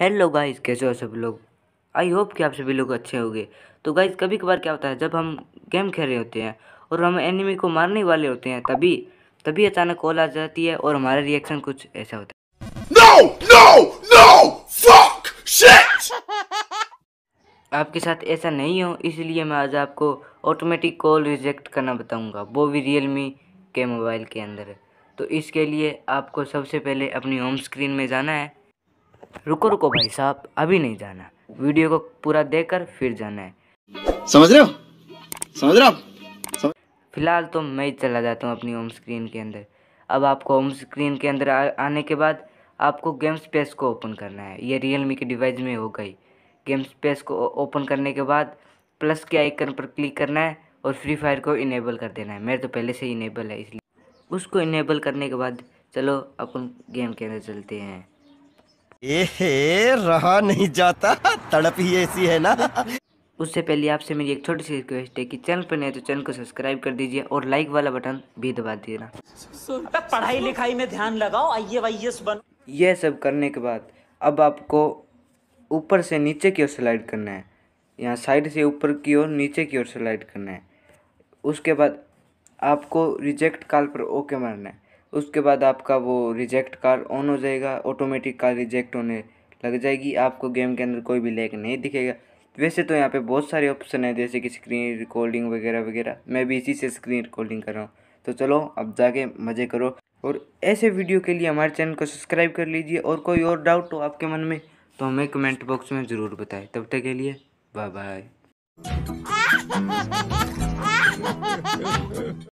Hello guys कैसे हो सब लोग आई होप कि आप सभी लोग अच्छे होंगे तो गाइस कभी कभार क्या होता है जब हम गेम खेल रहे होते हैं और हम एनिमी को मारने वाले होते हैं तभी तभी अचानक कॉल आ जाती है और हमारा रिएक्शन कुछ ऐसा होता है no, no, no, fuck, shit! आपके साथ ऐसा नहीं हो इसलिए मैं आज आपको ऑटोमेटिक कॉल रिजेक्ट करना बताऊँगा वो भी रियल मी के मोबाइल के अंदर तो इसके लिए आपको सबसे पहले अपनी होम स्क्रीन में जाना है रुको रुको भाई साहब अभी नहीं जाना वीडियो को पूरा देखकर फिर जाना है समझ रहे हो समझ रहे हो फिलहाल तो मैं ही चला जाता हूँ अपनी होम स्क्रीन के अंदर अब आपको होम स्क्रीन के अंदर आने के बाद आपको गेम स्पेस को ओपन करना है ये रियलमी के डिवाइस में हो गई गेम स्पेस को ओपन करने के बाद प्लस के आइकन पर क्लिक करना है और फ्री फायर को इनेबल कर देना है मेरे तो पहले से इनेबल है इसलिए उसको इनेबल करने के बाद चलो अपन गेम के अंदर चलते हैं एहे रहा नहीं जाता तड़प ही ऐसी है ना उससे पहले आपसे मेरी एक छोटी सी रिक्वेस्ट है कि चैनल पर नए तो चैनल को सब्सक्राइब कर दीजिए और लाइक वाला बटन भी दबा देना पढ़ाई लिखाई में ध्यान लगाओ आइए वाई यह सब करने के बाद अब आपको ऊपर से नीचे की ओर स्लाइड करना है यहाँ साइड से ऊपर की ओर नीचे की ओर स्लाइड करना है उसके बाद आपको रिजेक्ट कॉल पर ओके मारना है उसके बाद आपका वो रिजेक्ट कार ऑन हो जाएगा ऑटोमेटिक कार रिजेक्ट होने लग जाएगी आपको गेम के अंदर कोई भी लैग नहीं दिखेगा वैसे तो यहाँ पे बहुत सारे ऑप्शन हैं जैसे कि स्क्रीन रिकॉर्डिंग वगैरह वगैरह मैं भी इसी से स्क्रीन रिकॉर्डिंग कर रहा हूँ तो चलो अब जाके मज़े करो और ऐसे वीडियो के लिए हमारे चैनल को सब्सक्राइब कर लीजिए और कोई और डाउट हो आपके मन में तो हमें कमेंट बॉक्स में ज़रूर बताएं तब तक के लिए बाय बाय